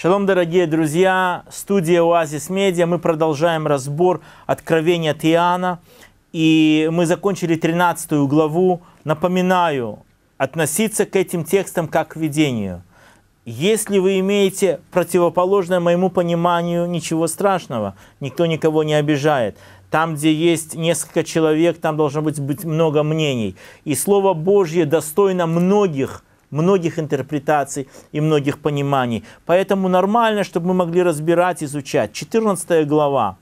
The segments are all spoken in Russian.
Шалом, дорогие друзья, студия Оазис Медиа. Мы продолжаем разбор Откровения Тиана. И мы закончили 13 главу. Напоминаю, относиться к этим текстам как к видению. Если вы имеете противоположное моему пониманию, ничего страшного, никто никого не обижает. Там, где есть несколько человек, там должно быть, быть много мнений. И Слово Божье достойно многих – многих интерпретаций и многих пониманий. Поэтому нормально, чтобы мы могли разбирать, изучать. 14 глава.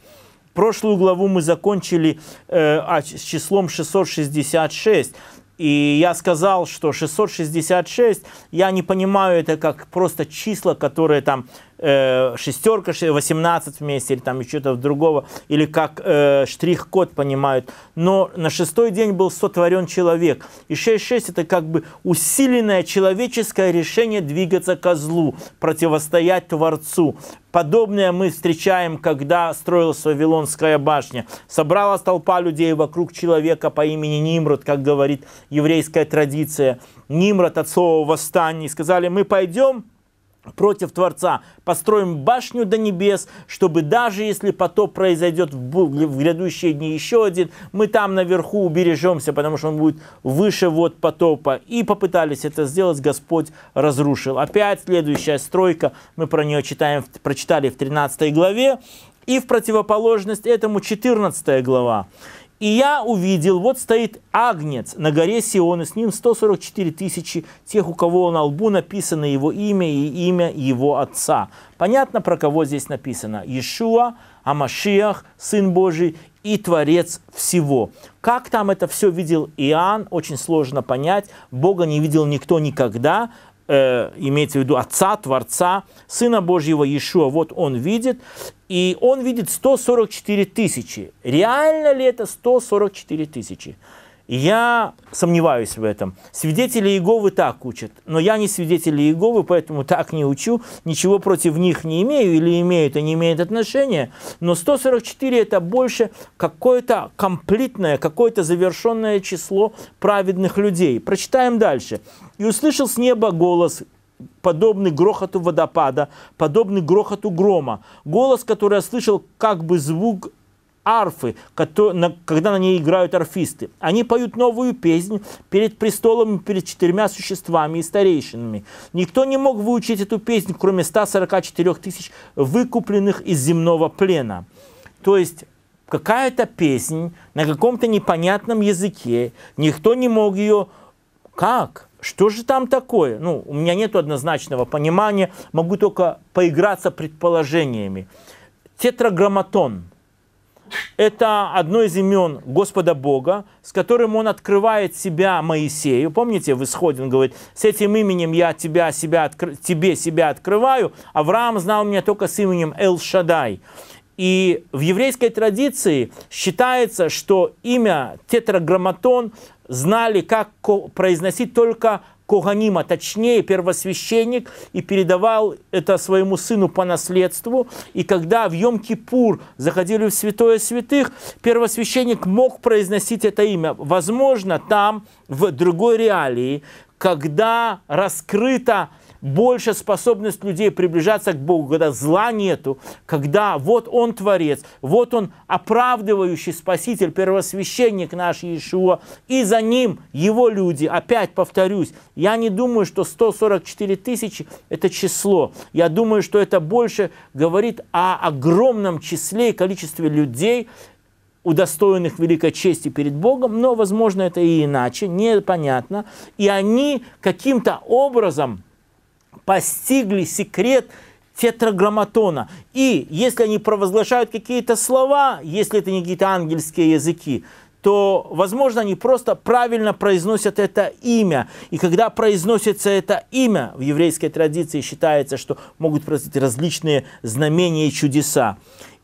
Прошлую главу мы закончили э, а, с числом 666. И я сказал, что 666, я не понимаю это как просто числа, которые там э, шестерка, 18 вместе, или там еще то другого, или как э, штрих-код понимают. Но на шестой день был сотворен человек. И 6.6 это как бы усиленное человеческое решение двигаться козлу, противостоять Творцу. Подобное мы встречаем, когда строилась Вавилонская башня. Собралась толпа людей вокруг человека по имени Нимрод, как говорит еврейская традиция. Нимрод от слова «восстание». И сказали, мы пойдем против Творца. Построим башню до небес, чтобы даже если потоп произойдет в грядущие дни еще один, мы там наверху убережемся, потому что он будет выше вот потопа. И попытались это сделать, Господь разрушил. Опять следующая стройка, мы про нее читаем, прочитали в 13 главе. И в противоположность этому 14 глава. И я увидел, вот стоит Агнец на горе Сион, с ним 144 тысячи тех, у кого на лбу написано его имя и имя его отца. Понятно, про кого здесь написано. Иешуа, Амашиах, Сын Божий и Творец всего. Как там это все видел Иоанн, очень сложно понять. Бога не видел никто никогда э, имеется в виду Отца, Творца, Сына Божьего Иешуа, вот он видит, и он видит 144 тысячи. Реально ли это 144 тысячи? Я сомневаюсь в этом. Свидетели Иеговы так учат, но я не свидетели Иеговы, поэтому так не учу, ничего против них не имею или имеют, а не имеют отношения. Но 144 это больше какое-то комплитное, какое-то завершенное число праведных людей. Прочитаем дальше. «И услышал с неба голос, подобный грохоту водопада, подобный грохоту грома. Голос, который я слышал, как бы звук арфы, когда на ней играют арфисты. Они поют новую песнь перед престолом, перед четырьмя существами и старейшинами. Никто не мог выучить эту песнь, кроме 144 тысяч выкупленных из земного плена. То есть какая-то песнь на каком-то непонятном языке, никто не мог ее... Как? Что же там такое? Ну, у меня нет однозначного понимания, могу только поиграться предположениями. Тетраграмматон – это одно из имен Господа Бога, с которым он открывает себя Моисею. Помните, в исходе он говорит, с этим именем я тебя, себя откр... тебе себя открываю. Авраам знал меня только с именем Эл-Шадай. И в еврейской традиции считается, что имя тетраграмматон знали, как произносить только Коганима, точнее, первосвященник, и передавал это своему сыну по наследству. И когда в Йом-Кипур заходили в святое святых, первосвященник мог произносить это имя. Возможно, там, в другой реалии, когда раскрыто больше способность людей приближаться к Богу, когда зла нету, когда вот Он Творец, вот Он оправдывающий Спаситель, первосвященник наш Иешуа, и за Ним Его люди. Опять повторюсь, я не думаю, что 144 тысячи – это число. Я думаю, что это больше говорит о огромном числе и количестве людей, удостоенных великой чести перед Богом, но, возможно, это и иначе, непонятно. И они каким-то образом постигли секрет тетраграмматона. И если они провозглашают какие-то слова, если это не какие-то ангельские языки, то, возможно, они просто правильно произносят это имя. И когда произносится это имя, в еврейской традиции считается, что могут произойти различные знамения и чудеса.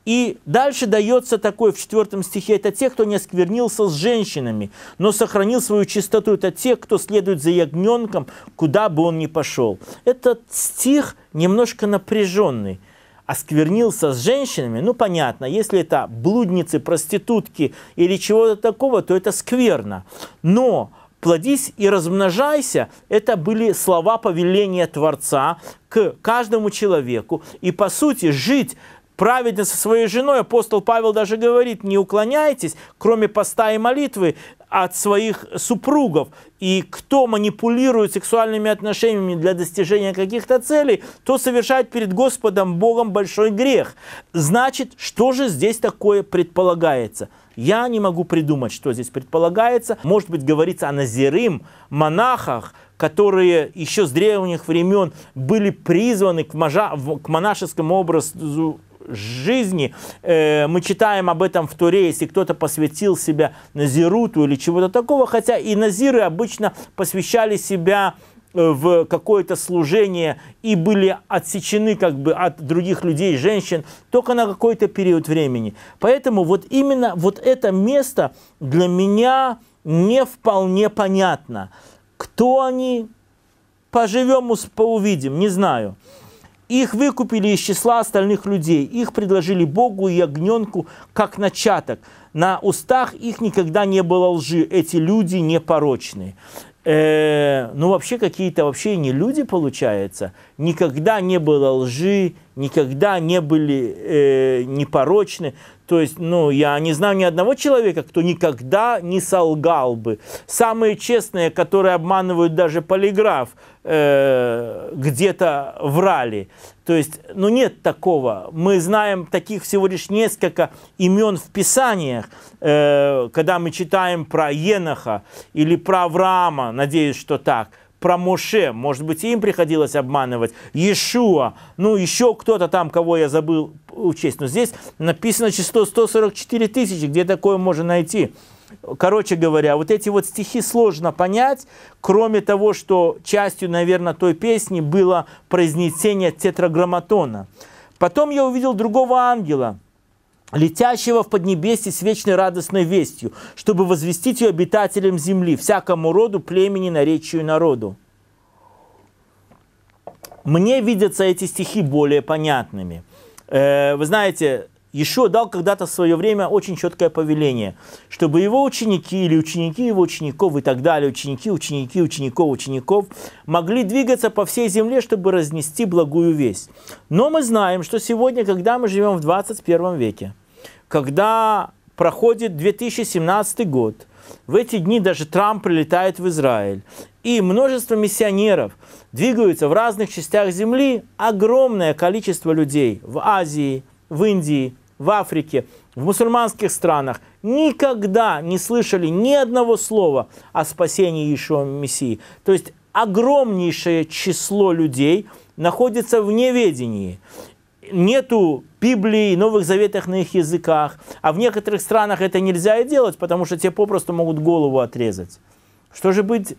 И дальше дается такой в четвертом стихе, это те, кто не осквернился с женщинами, но сохранил свою чистоту, это те, кто следует за ягненком, куда бы он ни пошел. Этот стих немножко напряженный. Осквернился с женщинами, ну понятно, если это блудницы, проститутки или чего-то такого, то это скверно. Но плодись и размножайся, это были слова повеления Творца к каждому человеку. И по сути жить праведен со своей женой, апостол Павел даже говорит, не уклоняйтесь, кроме поста и молитвы, от своих супругов. И кто манипулирует сексуальными отношениями для достижения каких-то целей, то совершает перед Господом Богом большой грех. Значит, что же здесь такое предполагается? Я не могу придумать, что здесь предполагается. Может быть, говорится о назирым, монахах, которые еще с древних времен были призваны к, мажа, к монашескому образу жизни. Э, мы читаем об этом в Туре, если кто-то посвятил себя Назируту или чего-то такого, хотя и Назиры обычно посвящали себя э, в какое-то служение и были отсечены как бы от других людей, женщин, только на какой-то период времени. Поэтому вот именно вот это место для меня не вполне понятно. Кто они, поживем, увидим, не знаю. Их выкупили из числа остальных людей. Их предложили Богу и огненку как начаток. На устах их никогда не было лжи. Эти люди непорочные. Э, ну, вообще какие-то вообще не люди, получается. Никогда не было лжи, никогда не были э, непорочны. То есть, ну, я не знаю ни одного человека, кто никогда не солгал бы. Самые честные, которые обманывают даже полиграф, э, где-то врали. То есть, ну, нет такого. Мы знаем таких всего лишь несколько имен в Писаниях, э, когда мы читаем про Еноха или про Авраама, надеюсь, что так – про Моше, может быть, им приходилось обманывать, Иешуа, ну, еще кто-то там, кого я забыл учесть. Но здесь написано число 144 тысячи, где такое можно найти? Короче говоря, вот эти вот стихи сложно понять, кроме того, что частью, наверное, той песни было произнесение тетраграмматона. Потом я увидел другого ангела, летящего в поднебесье с вечной радостной вестью, чтобы возвестить ее обитателям земли, всякому роду, племени, наречию народу. Мне видятся эти стихи более понятными. Э, вы знаете, еще дал когда-то в свое время очень четкое повеление, чтобы его ученики или ученики его учеников и так далее, ученики, ученики, учеников, учеников, могли двигаться по всей земле, чтобы разнести благую весть. Но мы знаем, что сегодня, когда мы живем в 21 веке, когда проходит 2017 год, в эти дни даже Трамп прилетает в Израиль, и множество миссионеров двигаются в разных частях Земли, огромное количество людей в Азии, в Индии, в Африке, в мусульманских странах никогда не слышали ни одного слова о спасении Иешуа Мессии. То есть огромнейшее число людей находится в неведении. Нету Библии, Новых Заветах на их языках. А в некоторых странах это нельзя и делать, потому что те попросту могут голову отрезать. Что же быть,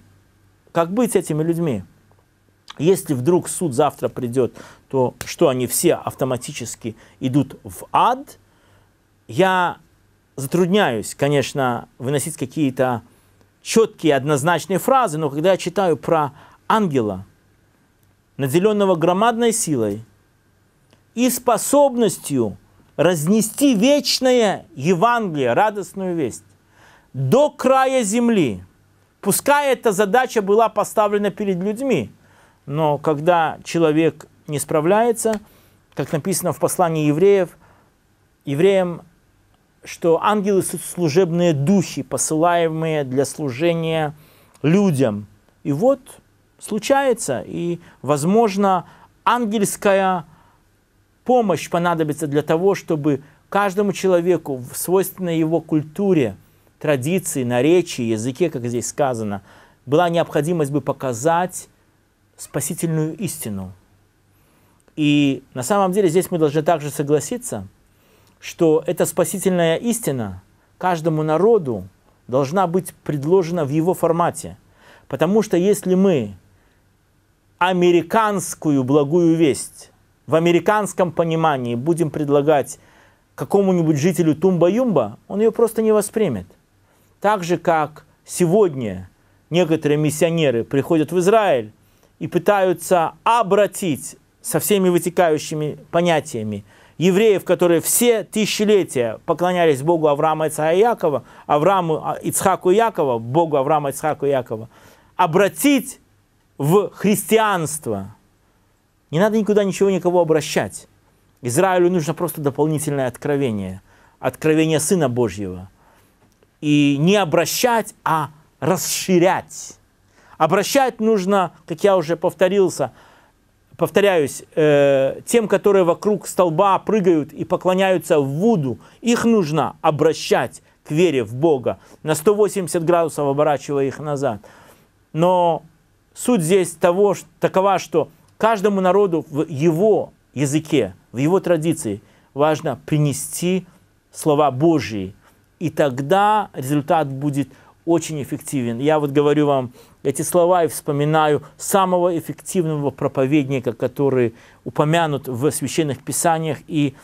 как быть с этими людьми? Если вдруг суд завтра придет, то что они все автоматически идут в ад? Я затрудняюсь, конечно, выносить какие-то четкие, однозначные фразы, но когда я читаю про ангела, наделенного громадной силой, и способностью разнести вечное Евангелие, радостную весть, до края земли. Пускай эта задача была поставлена перед людьми, но когда человек не справляется, как написано в послании евреев, евреям, что ангелы служебные духи, посылаемые для служения людям. И вот случается, и, возможно, ангельская помощь понадобится для того, чтобы каждому человеку в свойственной его культуре, традиции, наречии, языке, как здесь сказано, была необходимость бы показать спасительную истину. И на самом деле здесь мы должны также согласиться, что эта спасительная истина каждому народу должна быть предложена в его формате. Потому что если мы американскую благую весть в американском понимании будем предлагать какому-нибудь жителю Тумба-Юмба, он ее просто не воспримет. Так же, как сегодня некоторые миссионеры приходят в Израиль и пытаются обратить со всеми вытекающими понятиями евреев, которые все тысячелетия поклонялись Богу Авраама Ицха и Якова, Аврааму а, Ицхаку и Якова, Богу Авраама Ицхаку и Якова, обратить в христианство – не надо никуда ничего никого обращать. Израилю нужно просто дополнительное откровение. Откровение Сына Божьего. И не обращать, а расширять. Обращать нужно, как я уже повторился, повторяюсь, э, тем, которые вокруг столба прыгают и поклоняются в Вуду, их нужно обращать к вере в Бога, на 180 градусов оборачивая их назад. Но суть здесь того, что, такова, что Каждому народу в его языке, в его традиции важно принести слова Божьи. И тогда результат будет очень эффективен. Я вот говорю вам эти слова и вспоминаю самого эффективного проповедника, который упомянут в священных писаниях. И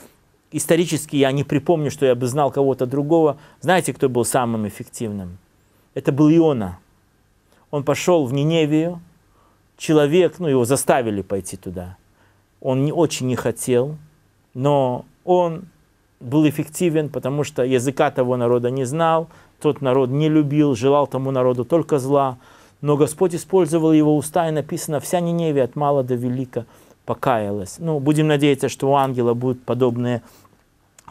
исторически я не припомню, что я бы знал кого-то другого. Знаете, кто был самым эффективным? Это был Иона. Он пошел в Ниневию, человек, ну, его заставили пойти туда. Он не очень не хотел, но он был эффективен, потому что языка того народа не знал, тот народ не любил, желал тому народу только зла. Но Господь использовал его уста, и написано, вся Ниневия от мала до велика покаялась. Ну, будем надеяться, что у ангела будут подобные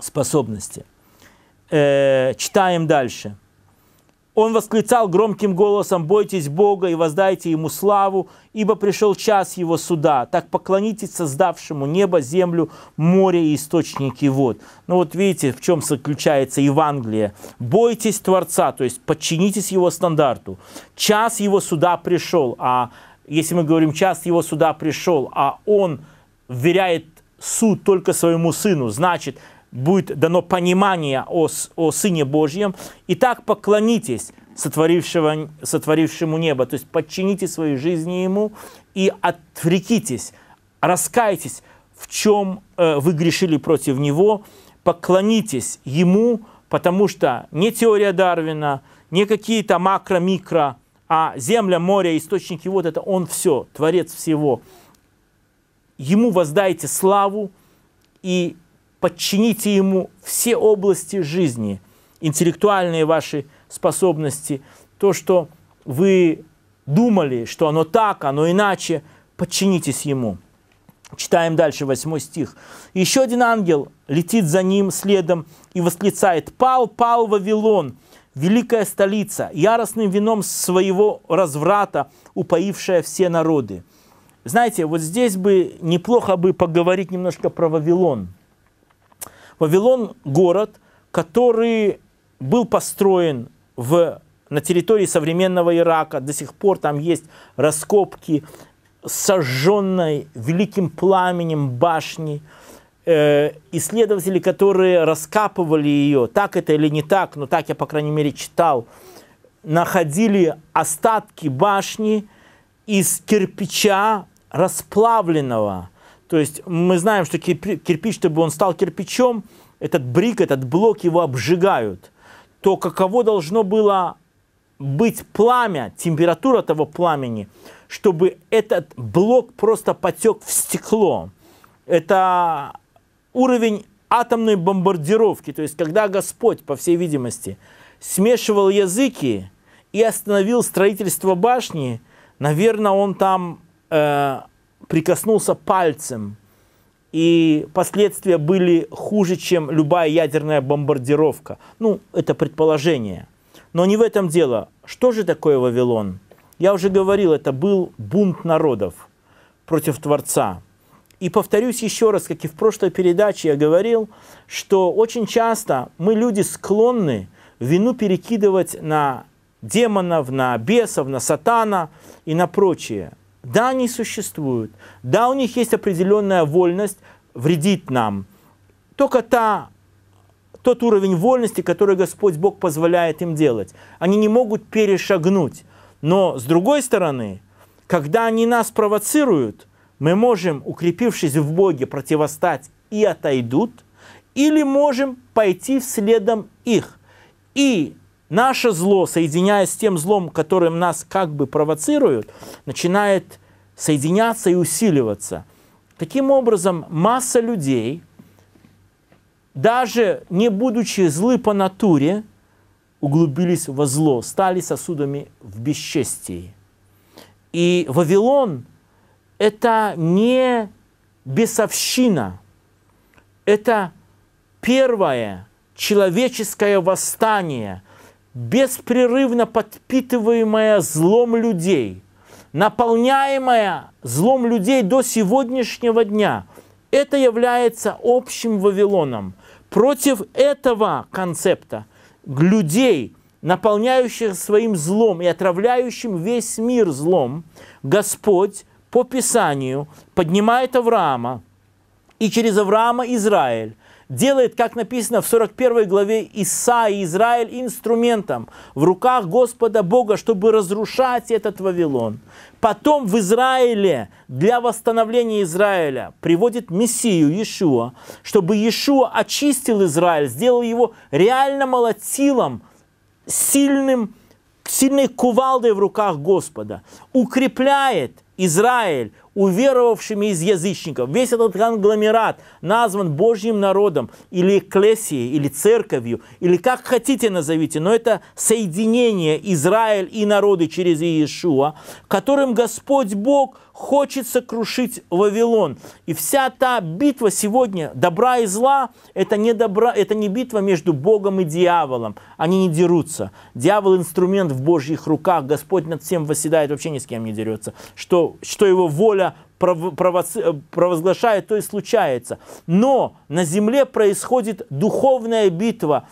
способности. Э, читаем дальше. Он восклицал громким голосом, бойтесь Бога и воздайте Ему славу, ибо пришел час Его суда. Так поклонитесь создавшему небо, землю, море и источники вод. Ну вот видите, в чем заключается Евангелие. Бойтесь Творца, то есть подчинитесь Его стандарту. Час Его суда пришел, а если мы говорим, час Его суда пришел, а Он вверяет суд только своему сыну, значит, будет дано понимание о, о Сыне Божьем. И так поклонитесь сотворившего, сотворившему небо, то есть подчините свои жизни Ему и отвлекитесь, раскайтесь, в чем э, вы грешили против Него, поклонитесь Ему, потому что не теория Дарвина, не какие-то макро-микро, а земля, море, источники, вот это Он все, Творец всего. Ему воздайте славу и подчините ему все области жизни, интеллектуальные ваши способности, то, что вы думали, что оно так, оно иначе, подчинитесь ему. Читаем дальше, 8 стих. «Еще один ангел летит за ним следом и восклицает, «Пал, пал Вавилон, великая столица, яростным вином своего разврата, упоившая все народы». Знаете, вот здесь бы неплохо бы поговорить немножко про Вавилон – Вавилон – город, который был построен в, на территории современного Ирака. До сих пор там есть раскопки сожженной великим пламенем башни. Э, исследователи, которые раскапывали ее, так это или не так, но так я, по крайней мере, читал, находили остатки башни из кирпича расплавленного – то есть мы знаем, что кирпич, чтобы он стал кирпичом, этот брик, этот блок его обжигают. То каково должно было быть пламя, температура того пламени, чтобы этот блок просто потек в стекло. Это уровень атомной бомбардировки, то есть когда Господь, по всей видимости, смешивал языки и остановил строительство башни, наверное, он там э, прикоснулся пальцем, и последствия были хуже, чем любая ядерная бомбардировка. Ну, это предположение. Но не в этом дело. Что же такое Вавилон? Я уже говорил, это был бунт народов против Творца. И повторюсь еще раз, как и в прошлой передаче я говорил, что очень часто мы, люди, склонны вину перекидывать на демонов, на бесов, на сатана и на прочее. Да, они существуют. Да, у них есть определенная вольность вредить нам. Только та, тот уровень вольности, который Господь Бог позволяет им делать. Они не могут перешагнуть. Но, с другой стороны, когда они нас провоцируют, мы можем, укрепившись в Боге, противостать и отойдут, или можем пойти вследом их. И Наше зло, соединяясь с тем злом, которым нас как бы провоцируют, начинает соединяться и усиливаться. Таким образом, масса людей, даже не будучи злы по натуре, углубились во зло, стали сосудами в бесчестии. И Вавилон – это не бесовщина, это первое человеческое восстание – беспрерывно подпитываемая злом людей, наполняемая злом людей до сегодняшнего дня, это является общим Вавилоном. Против этого концепта людей, наполняющих своим злом и отравляющим весь мир злом, Господь по Писанию поднимает Авраама, и через Авраама Израиль, делает, как написано в 41 главе Исаи, Израиль инструментом в руках Господа Бога, чтобы разрушать этот Вавилон. Потом в Израиле для восстановления Израиля приводит Мессию Иешуа, чтобы Иешуа очистил Израиль, сделал его реально молотилом, сильным, сильной кувалдой в руках Господа, укрепляет Израиль, уверовавшими из язычников. Весь этот конгломерат назван Божьим народом или эклесией, или церковью, или как хотите назовите, но это соединение Израиль и народы через Иешуа, которым Господь Бог хочет сокрушить Вавилон. И вся та битва сегодня, добра и зла, это не, добра, это не битва между Богом и дьяволом. Они не дерутся. Дьявол инструмент в Божьих руках. Господь над всем восседает, вообще ни с кем не дерется. Что, что его воля провозглашает, то и случается. Но на земле происходит духовная битва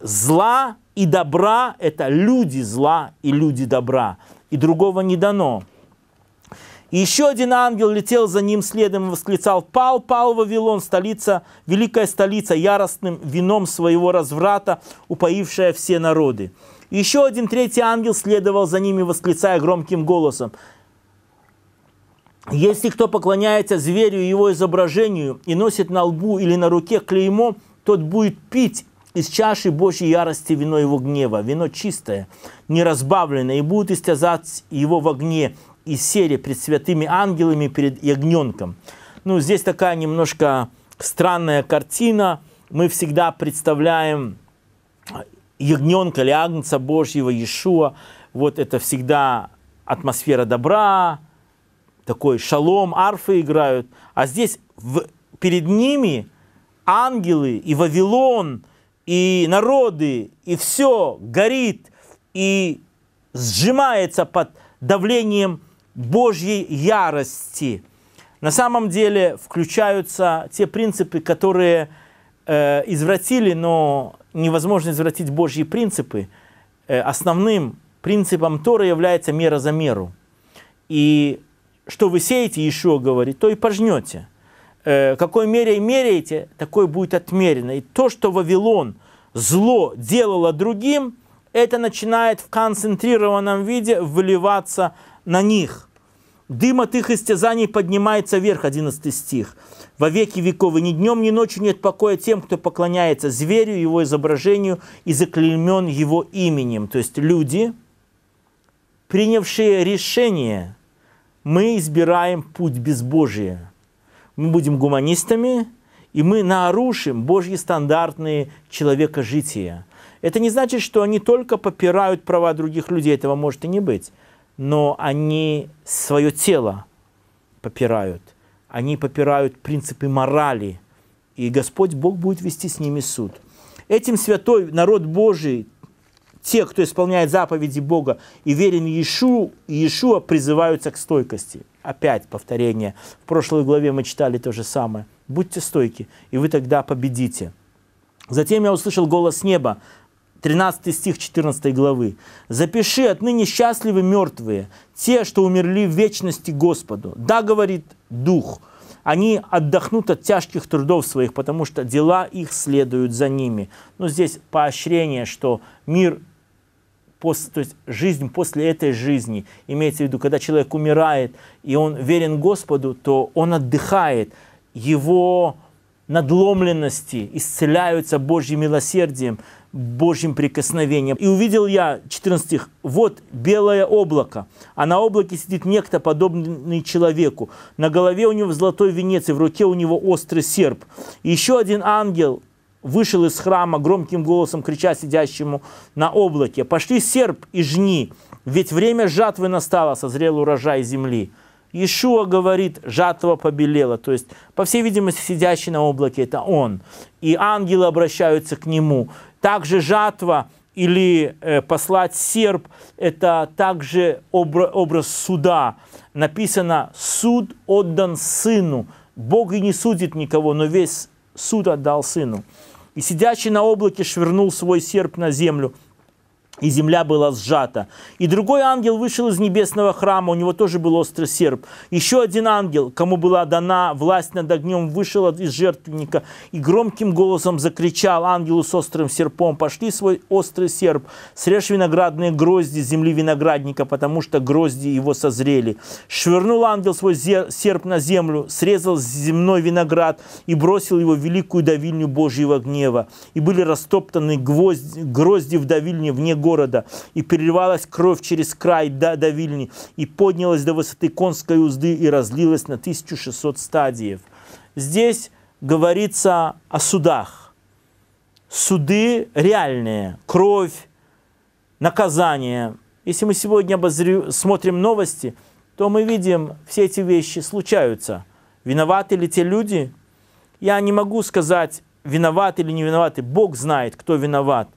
зла и добра. Это люди зла и люди добра. И другого не дано. И еще один ангел летел за ним следом и восклицал, «Пал, пал Вавилон, столица, великая столица, яростным вином своего разврата, упоившая все народы». И еще один третий ангел следовал за ними, восклицая громким голосом, если кто поклоняется зверю и его изображению и носит на лбу или на руке клеймо, тот будет пить из чаши Божьей ярости вино его гнева. Вино чистое, неразбавленное, и будут истязать его в огне и сере пред святыми ангелами, перед ягненком. Ну, здесь такая немножко странная картина. Мы всегда представляем ягненка или агнца Божьего, Иешуа. Вот это всегда атмосфера добра, такой шалом, арфы играют. А здесь в, перед ними ангелы и Вавилон, и народы, и все горит и сжимается под давлением Божьей ярости. На самом деле включаются те принципы, которые э, извратили, но невозможно извратить Божьи принципы. Э, основным принципом Тора является мера за меру. И что вы сеете, еще говорит, то и пожнете. Э, какой мере меряете, такой будет отмерено. И то, что Вавилон зло делало другим, это начинает в концентрированном виде выливаться на них. Дым от их истязаний поднимается вверх, 11 стих. Во веки веков и ни днем, ни ночью нет покоя тем, кто поклоняется зверю, его изображению и заклеймен его именем. То есть люди, принявшие решение – мы избираем путь безбожия. Мы будем гуманистами, и мы нарушим Божьи стандартные человекожития. Это не значит, что они только попирают права других людей, этого может и не быть. Но они свое тело попирают. Они попирают принципы морали. И Господь Бог будет вести с ними суд. Этим святой народ Божий те, кто исполняет заповеди Бога и верен Иешу, Иешуа, призываются к стойкости. Опять повторение. В прошлой главе мы читали то же самое. Будьте стойки, и вы тогда победите. Затем я услышал голос неба, 13 стих 14 главы. «Запиши отныне счастливы мертвые, те, что умерли в вечности Господу. Да, говорит Дух, они отдохнут от тяжких трудов своих, потому что дела их следуют за ними». Но здесь поощрение, что мир после, то есть жизнь после этой жизни. Имеется в виду, когда человек умирает, и он верен Господу, то он отдыхает, его надломленности исцеляются Божьим милосердием, Божьим прикосновением. И увидел я, 14 стих, вот белое облако, а на облаке сидит некто, подобный человеку. На голове у него золотой венец, и в руке у него острый серп. И еще один ангел вышел из храма громким голосом, крича сидящему на облаке, «Пошли серп и жни, ведь время жатвы настало, созрел урожай земли». Иешуа говорит, жатва побелела. То есть, по всей видимости, сидящий на облаке – это он. И ангелы обращаются к нему. Также жатва или э, послать серп – это также обра- образ суда. Написано «суд отдан сыну». Бог и не судит никого, но весь суд отдал сыну и сидящий на облаке швырнул свой серп на землю, и земля была сжата. И другой ангел вышел из небесного храма, у него тоже был острый серп. Еще один ангел, кому была дана власть над огнем, вышел из жертвенника и громким голосом закричал ангелу с острым серпом, пошли свой острый серп, срежь виноградные грозди земли виноградника, потому что грозди его созрели. Швырнул ангел свой серп на землю, срезал земной виноград и бросил его в великую давильню Божьего гнева. И были растоптаны гвозди, грозди в давильне вне города города, и переливалась кровь через край до, до Вильни, и поднялась до высоты конской узды и разлилась на 1600 стадиев. Здесь говорится о судах. Суды реальные, кровь, наказание. Если мы сегодня обозрю, смотрим новости, то мы видим, все эти вещи случаются. Виноваты ли те люди? Я не могу сказать, виноваты или не виноваты. Бог знает, кто виноват.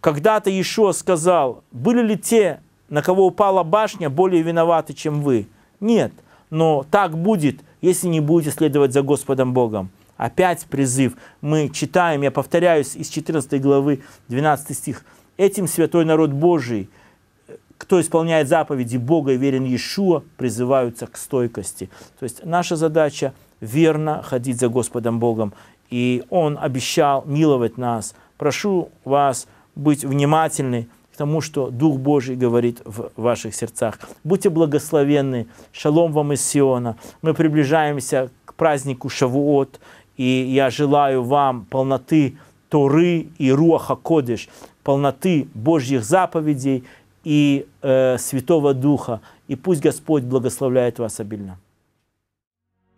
Когда-то еще сказал, были ли те, на кого упала башня, более виноваты, чем вы? Нет, но так будет, если не будете следовать за Господом Богом. Опять призыв. Мы читаем, я повторяюсь, из 14 главы 12 стих. Этим святой народ Божий, кто исполняет заповеди Бога и верен Иешуа, призываются к стойкости. То есть наша задача верно ходить за Господом Богом. И Он обещал миловать нас. Прошу вас, быть внимательны к тому, что Дух Божий говорит в ваших сердцах. Будьте благословенны. Шалом вам из Сиона. Мы приближаемся к празднику Шавуот, и я желаю вам полноты Торы и Руаха Кодиш, полноты Божьих заповедей и э, Святого Духа. И пусть Господь благословляет вас обильно.